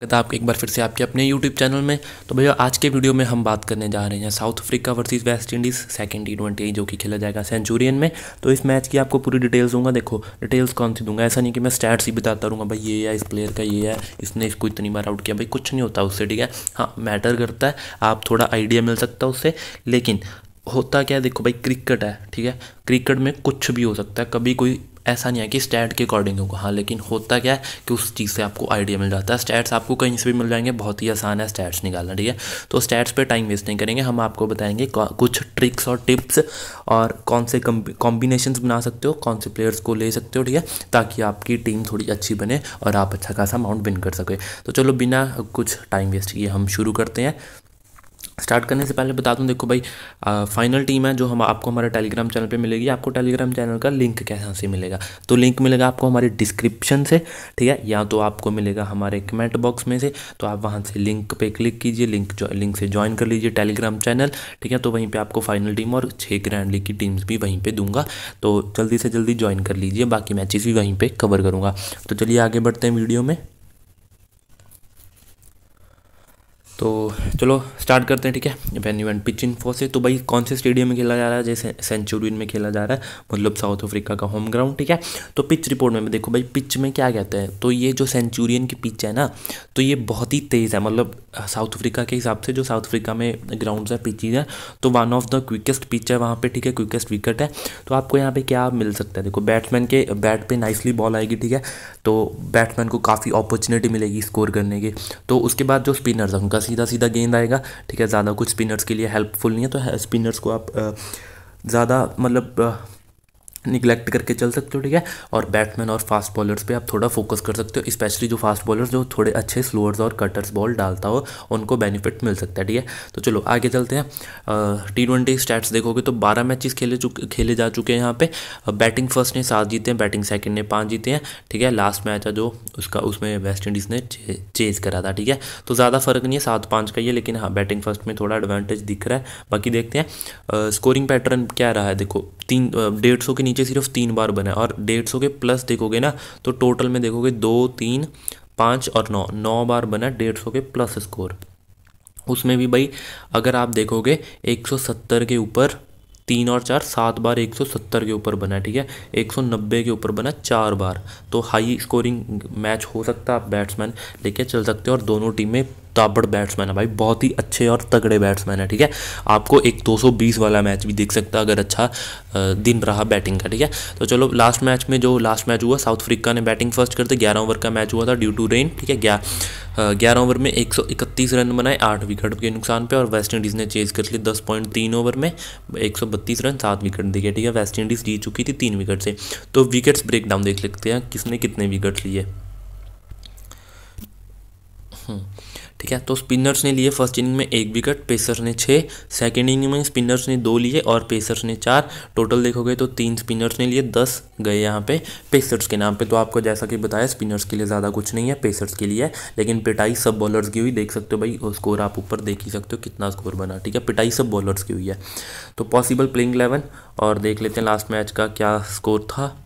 स्वागत है आपके एक बार फिर से आपके अपने YouTube चैनल में तो भैया आज के वीडियो में हम बात करने जा रहे हैं South Africa versus West Indies second T twenty जो कि खेला जाएगा सेंचुरियन में तो इस मैच की आपको पूरी डिटेल्स दूंगा देखो डिटेल्स कौन सी दूंगा ऐसा नहीं कि मैं स्टैट्स ही बताता रहूँगा भाई ये है इस प्लेयर का ये है इसने इसको इतनी बार आउट किया भाई कुछ नहीं होता उससे ठीक है हाँ मैटर करता है आप थोड़ा आइडिया मिल सकता है उससे लेकिन होता क्या है देखो भाई क्रिकेट है ठीक है क्रिकेट में कुछ भी हो सकता है कभी कोई ऐसा नहीं है कि स्टैट के अकॉर्डिंग होगा हाँ लेकिन होता क्या है कि उस चीज़ से आपको आइडिया मिल जाता है स्टैट्स आपको कहीं से भी मिल जाएंगे बहुत ही आसान है स्टैट्स निकालना ठीक है तो स्टैट्स पर टाइम वेस्ट नहीं करेंगे हम आपको बताएंगे कुछ ट्रिक्स और टिप्स और कौन से कॉम्बिनेशन बना सकते हो कौन से प्लेयर्स को ले सकते हो ठीक है ताकि आपकी टीम थोड़ी अच्छी बने और आप अच्छा खासा अमाउंट विन कर सके तो चलो बिना कुछ टाइम वेस्ट किए हम शुरू करते हैं स्टार्ट करने से पहले बता दूं देखो भाई आ, फाइनल टीम है जो हम आपको हमारे टेलीग्राम चैनल पे मिलेगी आपको टेलीग्राम चैनल का लिंक कैसे से मिलेगा तो लिंक मिलेगा आपको हमारे डिस्क्रिप्शन से ठीक है या तो आपको मिलेगा हमारे कमेंट बॉक्स में से तो आप वहाँ से लिंक पे क्लिक कीजिए लिंक लिंक से ज्वाइन कर लीजिए टेलीग्राम चैनल ठीक है तो वहीं पर आपको फाइनल टीम और छः ग्रैंड लीग की टीम्स भी वहीं पर दूंगा तो जल्दी से जल्दी ज्वाइन कर लीजिए बाकी मैचेस भी वहीं पर कवर करूँगा तो चलिए आगे बढ़ते हैं वीडियो में तो चलो स्टार्ट करते हैं ठीक है venue and pitch info से तो भाई कौन से स्टेडियम में खेला जा रहा है जैसे सेंचुरियन में खेला जा रहा है मतलब साउथ अफ्रीका का होम ग्राउंड ठीक है तो पिच रिपोर्ट में देखो भाई पिच में क्या कहते हैं तो ये जो सेंचुरियन की पिच है ना तो ये बहुत ही तेज़ है मतलब साउथ अफ्रीका के हिसाब से जो साउथ अफ्रीका में ग्राउंड हैं पिचिज हैं तो one of the quickest pitch है वहाँ पर ठीक है क्विकेस्ट विकेट है तो आपको यहाँ पर क्या मिल सकता है देखो बैट्समैन के बैट पर नाइसली बॉल आएगी ठीक है तो बैट्समैन को काफ़ी अपॉर्चुनिटी मिलेगी स्कोर करने की तो उसके बाद जो स्पिनर्स हैं उनका सीधा सीधा गेंद आएगा ठीक है ज़्यादा कुछ स्पिनर्स के लिए हेल्पफुल नहीं है तो स्पिनर्स को आप ज़्यादा मतलब निगलेक्ट करके चल सकते हो ठीक है और बैट्समैन और फास्ट बॉलर्स पे आप थोड़ा फोकस कर सकते हो स्पेशली जो फास्ट बॉलर्स जो थोड़े अच्छे स्लोअर्स और कटर्स बॉल डालता हो उनको बेनिफिट मिल सकता है ठीक है तो चलो आगे चलते हैं टी ट्वेंटी स्टैट्स देखोगे तो बारह मैचेस खेले चुके खेले जा चुके हैं यहाँ पे बैटिंग फर्स्ट ने सात जीते हैं बैटिंग सेकेंड ने पाँच जीते हैं ठीक है लास्ट मैच है जो उसका उसमें वेस्ट इंडीज़ ने चेज करा था ठीक है तो ज़्यादा फर्क नहीं है सात पाँच का ही है लेकिन हाँ बैटिंग फर्स्ट में थोड़ा एडवांटेज दिख रहा है बाकी देखते हैं स्कोरिंग पैटर्न क्या रहा है देखो तीन डेढ़ सौ के नीचे सिर्फ तीन बार बना है और डेढ़ सौ के प्लस देखोगे ना तो टोटल में देखोगे दो तीन पाँच और नौ नौ बार बना डेढ़ सौ के प्लस स्कोर उसमें भी भाई अगर आप देखोगे 170 के ऊपर तीन और चार सात बार 170 के ऊपर बना है ठीक है 190 के ऊपर बना चार बार तो हाई स्कोरिंग मैच हो सकता है आप बैट्समैन लेके चल सकते हो और दोनों टीमें ताबड़ बैट्समैन है भाई बहुत ही अच्छे और तगड़े बैट्समैन है ठीक है आपको एक 220 वाला मैच भी दिख सकता है अगर अच्छा दिन रहा बैटिंग का ठीक है तो चलो लास्ट मैच में जो लास्ट मैच हुआ साउथ अफ्रीका ने बैटिंग फर्स्ट करते ग्यारह ओवर का मैच हुआ था ड्यू टू रेन ठीक है ग्यारह ग्यारह ओवर में एक रन बनाए आठ विकेट के नुकसान पर और वेस्ट इंडीज़ ने चेज कर लिए दस पॉइंट तीन ओवर में एक रन सात विकेट दिखे ठीक है वेस्ट इंडीज़ जीत चुकी थी तीन विकेट से तो विकेट्स ब्रेकडाउन देख लेते हैं किसने कितने विकेट लिए ठीक है तो स्पिनर्स ने लिए फर्स्ट इनिंग में एक विकेट पेसर्स ने छः सेकेंड इनिंग में स्पिनर्स ने दो लिए और पेसर्स ने चार टोटल देखोगे तो तीन स्पिनर्स ने लिए दस गए यहाँ पे पेसर्स के नाम पे तो आपको जैसा कि बताया स्पिनर्स के लिए ज़्यादा कुछ नहीं है पेसर्स के लिए है लेकिन पिटाई सब बॉलर्स की हुई देख सकते हो भाई स्कोर आप ऊपर देख ही सकते हो कितना स्कोर बना ठीक है पिटाई सब बॉलर्स की हुई है तो पॉसिबल प्लेइंग इलेवन और देख लेते हैं लास्ट मैच का क्या स्कोर था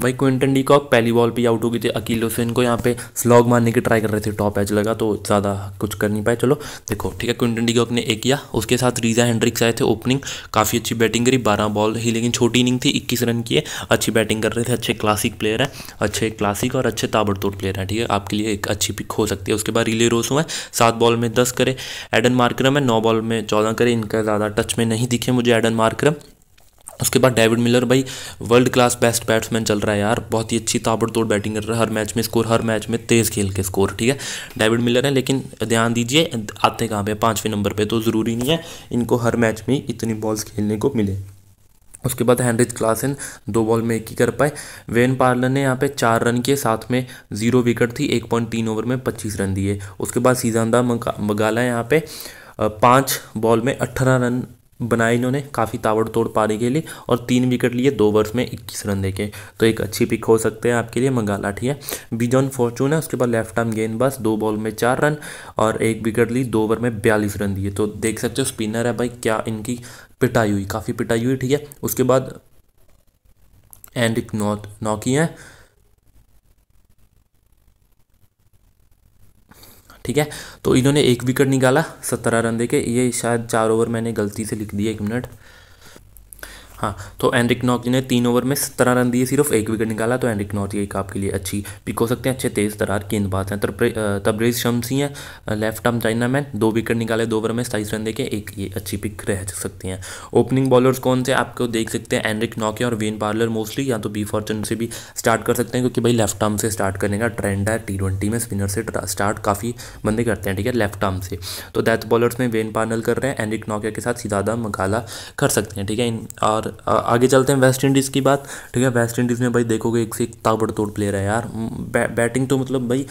तो भाई क्विंटन डीकॉक पहली बॉल पर आउट हो गई थी अकील से इनको यहाँ पे स्लॉग मारने की ट्राई कर रहे थे टॉप एच लगा तो ज़्यादा कुछ कर नहीं पाए चलो देखो ठीक है क्विंटन डीकॉक ने एक किया उसके साथ रीजा हैंड्रिक्स आए थे ओपनिंग काफ़ी अच्छी बैटिंग करी बारह बॉल ही लेकिन छोटी इनिंग थी इक्कीस रन है अच्छी बैटिंग कर रहे थे अच्छे क्लासिक प्लेयर हैं अच्छे क्लासिक और अच्छे ताबड़तोड़ प्लेयर हैं ठीक है आपके लिए एक अच्छी पिक हो सकती है उसके बाद रिले रोस हुए सात बॉल में दस करे एडन मार्क्रम है नौ बॉल में चौदह करे इनका ज़्यादा टच में नहीं दिखे मुझे एडन मार्करम उसके बाद डेविड मिलर भाई वर्ल्ड क्लास बेस्ट बैट्समैन चल रहा है यार बहुत ही अच्छी ताबड़तोड़ बैटिंग कर रहा है हर मैच में स्कोर हर मैच में तेज़ खेल के स्कोर ठीक है डेविड मिलर है लेकिन ध्यान दीजिए आते कहाँ पे पाँचवें नंबर पे तो ज़रूरी नहीं है इनको हर मैच में इतनी बॉल्स खेलने को मिले उसके बाद हैंनरिच क्लासन दो बॉल में एक ही कर पाए वेन पार्लर ने यहाँ पे चार रन किए साथ में जीरो विकेट थी एक पॉइंट तीन ओवर में पच्चीस रन दिए उसके बाद सीजानदा मगाला यहाँ पे पाँच बॉल में अट्ठारह रन बनाए इन्होंने काफ़ी ताबड़तोड़ पारी के लिए और तीन विकेट लिए दो ओवर्स में इक्कीस रन देके तो एक अच्छी पिक हो सकते हैं आपके लिए मंगाला ठीक है बिजॉन फॉर्चून है उसके बाद लेफ्ट आर्म गेंद बस दो बॉल में चार रन और एक विकेट ली दो ओवर में बयालीस रन दिए तो देख सकते हो स्पिनर है भाई क्या इनकी पिटाई हुई काफ़ी पिटाई हुई ठीक है उसके बाद एंड नॉट नॉकी है ठीक है तो इन्होंने एक विकेट निकाला सत्रह रन देके ये शायद चार ओवर मैंने गलती से लिख दिया एक मिनट हाँ तो एनरिक नॉर्थ ने तीन ओवर में सत्रह रन दिए सिर्फ एक विकेट निकाला तो एनरिक नॉर्थ एक आपके लिए अच्छी पिक हो सकते हैं अच्छे तेज़ तरार गेंदबाज हैं तब्रेज शमसी हैं लेफ्ट आर्म चाइना मैन दो विकेट निकाले दो ओवर में सताईस रन देके एक ये अच्छी पिक रह सकती हैं ओपनिंग बॉलर्स कौन से आपको देख सकते हैं एनरिक नॉके और वेन पार्लर मोस्टली या तो बी फॉर्चून से भी स्टार्ट कर सकते हैं क्योंकि भाई लेफ्ट आर्म से स्टार्ट करने का ट्रेंड है टी ट्वेंटी में स्पिनर से स्टार्ट काफ़ी बंदे करते हैं ठीक है लेफ्ट आर्म से तो डेथ बॉलर्स में वेन पार्नल कर रहे हैं एनरिक नॉकिया के साथ सीधा मकाला कर सकते हैं ठीक है और आगे चलते हैं वेस्ट इंडीज़ की बात ठीक है वेस्ट इंडीज़ में भाई देखोगे एक से एक ताबड़तोड़ प्लेयर है यार बै, बैटिंग तो मतलब भाई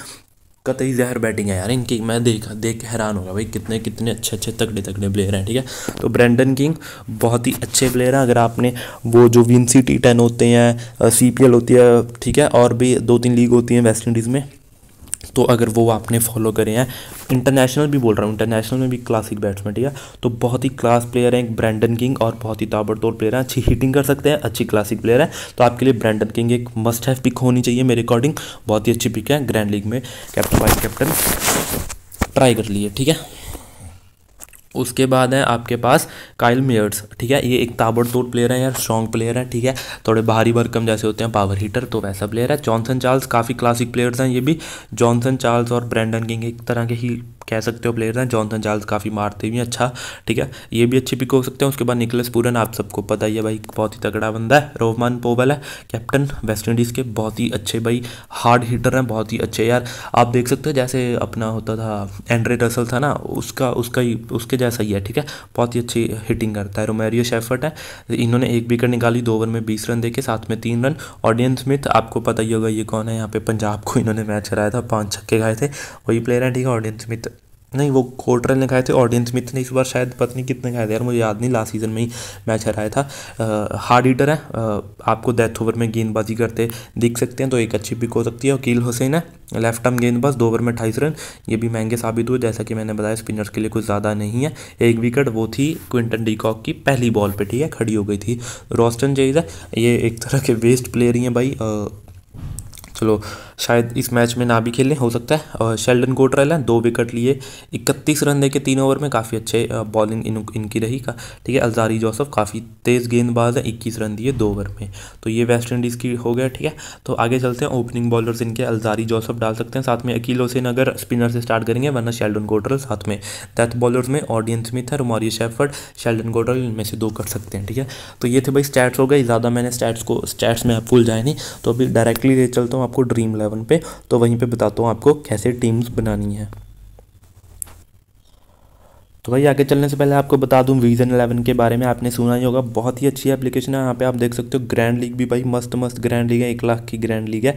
कतई जहर बैटिंग है यार इनकी मैं देखा देख हैरान होगा भाई कितने कितने अच्छे अच्छे तगड़े तगड़े प्लेयर हैं ठीक है तो ब्रेंडन किंग बहुत ही अच्छे प्लेयर हैं अगर आपने वो जो विन सी टी टेन होते हैं सी पी एल होती है ठीक है और भी दो तीन लीग होती हैं वेस्ट इंडीज़ में तो अगर वो आपने फॉलो करे हैं इंटरनेशनल भी बोल रहा हूँ इंटरनेशनल में भी क्लासिक बैट्समैन ठीक है तो बहुत ही क्लास प्लेयर हैं एक ब्रैंडन किंग और बहुत ही ताबड़तोड़ प्लेयर हैं अच्छी हिटिंग कर सकते हैं अच्छी क्लासिक प्लेयर है तो आपके लिए ब्रैंडन किंग एक मस्ट हैव पिक होनी चाहिए मेरे अकॉर्डिंग बहुत ही अच्छी पिक है ग्रैंड लीग में कैप्टन वाइस कैप्टन ट्राई कर लिए ठीक है उसके बाद है आपके पास काइल मेयर्स ठीक है ये एक ताबड़तोड़ प्लेयर है यार स्ट्रॉन्ग प्लेयर है ठीक है थोड़े भारी भरकम जैसे होते हैं पावर हीटर तो वैसा प्लेयर है जॉनसन चार्ल्स काफ़ी क्लासिक प्लेयर्स हैं ये भी जॉनसन चार्ल्स और ब्रैंडन किंग एक तरह के ही कह सकते हो प्लेयर हैं जॉनसन चार्ल्स काफ़ी मारते भी अच्छा ठीक है ये भी अच्छी पिक हो सकते हैं उसके बाद निकलस पूरन आप सबको पता ही है भाई बहुत ही तगड़ा बंदा है रोहमान पोवल है कैप्टन वेस्ट इंडीज़ के बहुत ही अच्छे भाई हार्ड हीटर हैं बहुत ही अच्छे यार आप देख सकते हो जैसे अपना होता था एंड्रे रसल था ना उसका उसका ही उसके जैसा ही है ठीक है बहुत ही अच्छी हिटिंग करता है रोमेरियो शेफर्ट है इन्होंने एक विकेट निकाली दो ओवर में बीस रन देके साथ में तीन रन ऑडियन स्मिथ आपको पता ही होगा ये कौन है यहाँ पे पंजाब को इन्होंने मैच कराया था पाँच छक्के खाए थे वही प्लेयर हैं ठीक है ऑडियन स्मिथ नहीं वो कोटरल ने खाए थे ऑडियंस स्मिथ ने इस बार शायद पत्नी कितने खाए थे यार मुझे याद नहीं लास्ट सीजन में ही मैच हराया था आ, हार्ड ईटर है आ, आपको डेथ ओवर में गेंदबाजी करते दिख सकते हैं तो एक अच्छी पिक हो सकती है वकील हुसैन है लेफ्ट आर्म गेंदबाज दो ओवर में अठाईस रन ये भी महंगे साबित हुए जैसा कि मैंने बताया स्पिनर्स के लिए कुछ ज़्यादा नहीं है एक विकेट वो थी क्विंटन डीकॉक की पहली बॉल पर ठीक है खड़ी हो गई थी रॉस्टन जेज है ये एक तरह के वेस्ट प्लेयर ही हैं भाई चलो शायद इस मैच में ना भी खेलें हो सकता है और शेल्डन कोटरेल हैं दो विकेट लिए इकतीस रन देके तीन ओवर में काफ़ी अच्छे बॉलिंग इन इनकी रही का ठीक है अलजारी जोसफ काफ़ी तेज़ गेंदबाज है इक्कीस रन दिए दो ओवर में तो ये वेस्ट इंडीज़ की हो गया ठीक है तो आगे चलते हैं ओपनिंग बॉलर्स इनके अलजारी जोसफ डाल सकते हैं साथ में अकीलो हुसैन अगर स्पिनर से स्टार्ट करेंगे वरना शेल्डन कोटरल साथ में डेथ बॉलर्स में ऑडियन स्मिथ है रोमारियो शेफर्ड शेल्डन कोटरल इनमें से दो कर सकते हैं ठीक है तो ये थे भाई स्टैट्स हो गए ज़्यादा मैंने स्टैट्स को स्टैट्स में फुल जाए नहीं तो अभी डायरेक्टली चलता हूँ आपको ड्रीम इलेवन पे तो वहीं पे बताता हूँ आपको कैसे टीम्स बनानी है तो भाई आगे चलने से पहले आपको बता दूं विजन इलेवन के बारे में आपने सुना ही होगा बहुत ही अच्छी एप्लीकेशन है यहाँ पे आप देख सकते हो ग्रैंड लीग भी भाई मस्त मस्त ग्रैंड लीग है एक लाख की ग्रैंड लीग है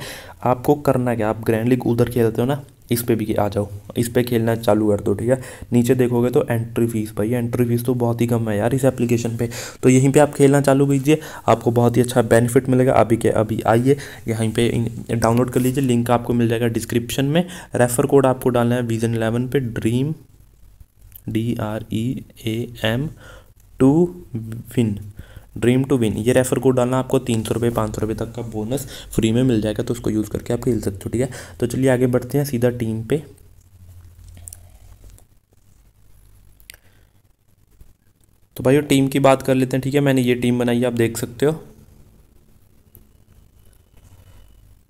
आपको करना क्या आप ग्रैंड लीग उधर खेलते हो ना इस पर भी आ जाओ इस पर खेलना चालू कर दो ठीक है नीचे देखोगे तो एंट्री फीस भाई एंट्री फीस तो बहुत ही कम है यार इस एप्लीकेशन पे तो यहीं पे आप खेलना चालू कीजिए आपको बहुत ही अच्छा बेनिफिट मिलेगा अभी के अभी आइए यहीं पे डाउनलोड कर लीजिए लिंक आपको मिल जाएगा डिस्क्रिप्शन में रेफर कोड आपको डालना है विजन इलेवन पे dream D R E A M to win dream to win ये रेफर कोड डालना आपको तीन सौ रुपये पाँच सौ रुपये तक का बोनस फ्री में मिल जाएगा तो उसको यूज़ करके आप खेल सकते हो ठीक है तो चलिए आगे बढ़ते हैं सीधा टीम पे तो भाई टीम की बात कर लेते हैं ठीक है मैंने ये टीम बनाई है आप देख सकते हो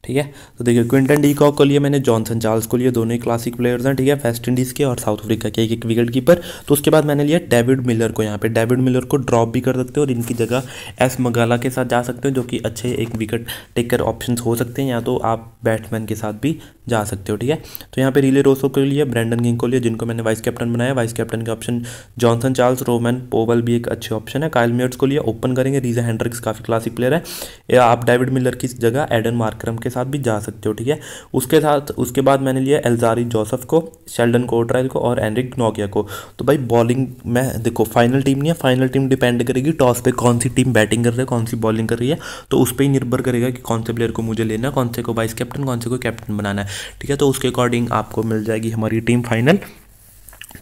ठीक है तो देखिए क्विंटन डी कॉक को लिए मैंने जॉनसन चार्ल्स को लिए दोनों ही क्लासिक प्लेयर्स हैं ठीक है वेस्ट इंडीज़ के और साउथ अफ्रीका के एक एक विकेट कीपर तो उसके बाद मैंने लिया डेविड मिलर को यहाँ पे डेविड मिलर को ड्रॉप भी कर सकते हो और इनकी जगह एस मगाला के साथ जा सकते हो जो कि अच्छे एक विकेट टेकर ऑप्शन हो सकते हैं या तो आप बैट्समैन के साथ भी जा सकते हो ठीक है तो यहाँ पे रिले रोसो के लिए ब्रैंडन किंग को लिए जिनको मैंने वाइस कैप्टन बनाया वाइस कैप्टन के option Johnson Charles Rovman Powell भी एक अच्छे ऑप्शन है काइल मेयर्स को लिए ओपन करेंगे रीजा हैंड्रिक्स काफ़ी क्लासिक प्लेयर है या आप डेविड मिलर की जगह एडन मार्क्रम के साथ भी जा सकते हो ठीक है उसके साथ उसके बाद मैंने लिया एल्जारी जोसफ को शेल्डन कोट्राइल को और एनरिक नोकिया को तो भाई बॉलिंग में देखो फाइनल टीम नहीं है फाइनल टीम डिपेंड करेगी टॉस पर कौन सी टीम बैटिंग कर रही है कौन सी बॉलिंग कर रही है तो उस पर ही निर्भर करेगा कि कौन से प्लेयर को मुझे लेना है कौन से को वाइस कैप्टन कौन से को कैप्टन बनाना है ठीक है तो उसके अकॉर्डिंग आपको मिल जाएगी हमारी टीम फाइनल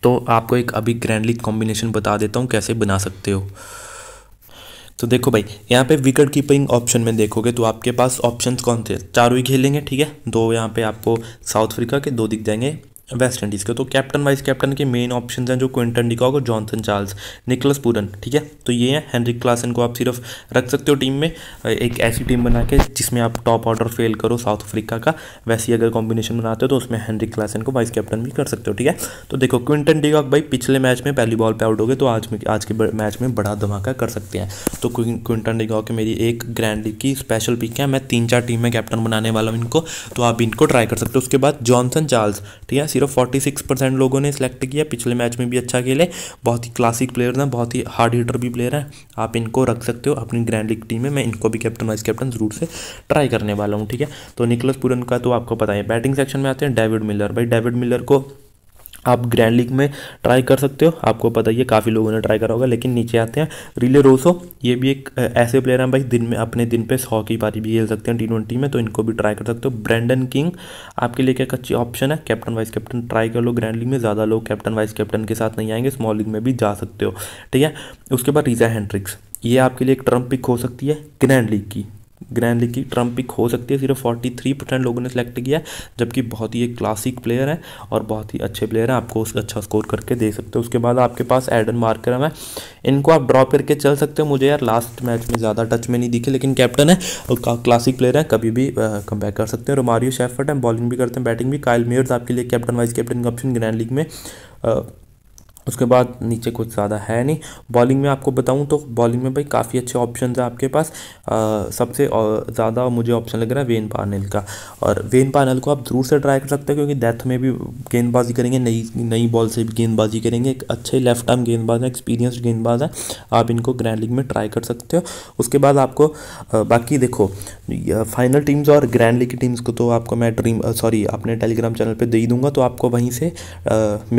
तो आपको एक अभी ग्रैंडली कॉम्बिनेशन बता देता हूँ कैसे बना सकते हो तो देखो भाई यहाँ पे विकेट कीपिंग ऑप्शन में देखोगे तो आपके पास ऑप्शंस कौन थे चारों ही खेलेंगे ठीक है दो यहाँ पे आपको साउथ अफ्रीका के दो दिख जाएंगे वेस्ट इंडीज़ का तो कैप्टन वाइस कैप्टन के मेन ऑप्शन हैं जो क्विंटन डिकॉक और जॉनसन चार्ल्स निकलस पूरन ठीक है तो ये हैं हैंनरिक क्लासन को आप सिर्फ रख सकते हो टीम में एक ऐसी टीम बना के जिसमें आप टॉप ऑर्डर फेल करो साउथ अफ्रीका का वैसी अगर कॉम्बिनेशन बनाते हो तो उसमें हैंनरिक क्लासन को वाइस कैप्टन भी कर सकते हो ठीक है तो देखो क्विंटन डिकॉक भाई पिछले मैच में पहली बॉल पर आउट हो गए तो आज में आज के मैच में बड़ा धमाका कर सकते हैं तो क्विंटन डिकॉक की मेरी एक ग्रैंड लीग की स्पेशल पिक है मैं तीन चार टीम में कैप्टन बनाने वाला हूँ इनको तो आप इनको ट्राई कर सकते हो उसके बाद जॉनसन चार्ल्स ठीक है फोर्टी सिक्स परसेंट लोगों ने सेलेक्ट किया पिछले मैच में भी अच्छा खेले बहुत ही क्लासिक प्लेयर हैं बहुत ही हार्ड हीटर भी प्लेयर हैं आप इनको रख सकते हो अपनी ग्रैंड लीग टीम में मैं इनको भी कैप्टन वाइस कैप्टन जरूर से ट्राई करने वाला हूँ ठीक है तो निकलस पुरन का तो आपको पता है बैटिंग सेक्शन में आते हैं डेविड मिलर भाई डेविड मिलर को आप ग्रैंड लीग में ट्राई कर सकते हो आपको पता ही है काफ़ी लोगों ने ट्राई करा होगा लेकिन नीचे आते हैं रिले रोसो ये भी एक ऐसे प्लेयर हैं भाई दिन में अपने दिन पे सौ की पारी भी खेल सकते हैं टी ट्वेंटी में तो इनको भी ट्राई कर सकते हो ब्रैंडन किंग आपके लिए एक अच्छी ऑप्शन है कैप्टन वाइस कैप्टन ट्राई कर लो ग्रैंड लीग में ज़्यादा लोग कैप्टन वाइस कैप्टन के साथ नहीं आएंगे स्मॉल लीग में भी जा सकते हो ठीक है उसके बाद रीजा हैंड्रिक्स ये आपके लिए एक ट्रम्प पिक हो सकती है ग्रैंड लीग की ग्रैंड लीग की ट्रंप पिक हो सकती है सिर्फ फोर्टी थ्री परसेंट लोगों ने सेलेक्ट किया जबकि बहुत ही एक क्लासिक प्लेयर है और बहुत ही अच्छे प्लेयर हैं आपको अच्छा स्कोर करके दे सकते हो उसके बाद आपके पास एडन मार्कर है इनको आप ड्रॉप करके चल सकते हो मुझे यार लास्ट मैच में ज़्यादा टच में नहीं दिखे लेकिन कैप्टन है और क्लासिक प्लेयर है कभी भी कम कर सकते हैं रोमारियो शेफर्ट है बॉलिंग भी करते हैं बैटिंग भी कायल मेयर्स आपके लिए कैप्टन वाइस कैप्टन का ऑप्शन ग्रैंड लीग में उसके बाद नीचे कुछ ज़्यादा है नहीं बॉलिंग में आपको बताऊँ तो बॉलिंग में भाई काफ़ी अच्छे ऑप्शन है आपके पास आ, सबसे ज़्यादा मुझे ऑप्शन लग रहा है वेन पानल का और वेन पानल को आप ज़रूर से ट्राई कर सकते हो क्योंकि डेथ में भी गेंदबाजी करेंगे नई नई बॉल से भी गेंदबाजी करेंगे एक अच्छे लेफ्ट टर्म गेंदबाज है एक्सपीरियंस गेंदबाज है आप इनको ग्रैंड लीग में ट्राई कर सकते हो उसके बाद आपको बाकी देखो फाइनल टीम्स और ग्रैंड लीग की टीम्स को तो आपको मैं ड्रीम सॉरी अपने टेलीग्राम चैनल पर दे दूँगा तो आपको वहीं से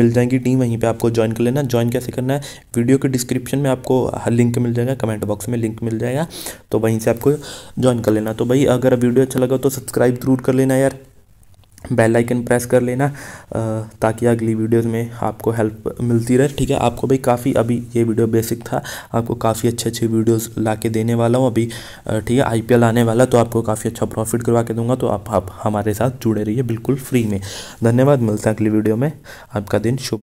मिल जाएंगी टीम वहीं पर आपको ज्वाइन कर लेना ज्वाइन कैसे करना है वीडियो के डिस्क्रिप्शन में आपको हर लिंक मिल जाएगा कमेंट बॉक्स में लिंक मिल जाएगा तो वहीं से आपको ज्वाइन कर लेना तो भाई अगर वीडियो अच्छा लगा तो सब्सक्राइब ज़रूर कर लेना यार बेल आइकन प्रेस कर लेना ताकि अगली वीडियोस में आपको हेल्प मिलती रहे ठीक है आपको भाई काफ़ी अभी ये वीडियो बेसिक था आपको काफ़ी अच्छे अच्छे वीडियोस ला के देने वाला हूँ अभी ठीक है आईपीएल आने वाला तो आपको काफ़ी अच्छा प्रॉफिट करवा के दूंगा तो आप, आप हमारे साथ जुड़े रहिए बिल्कुल फ्री में धन्यवाद मिलते हैं अगली वीडियो में आपका दिन शुभ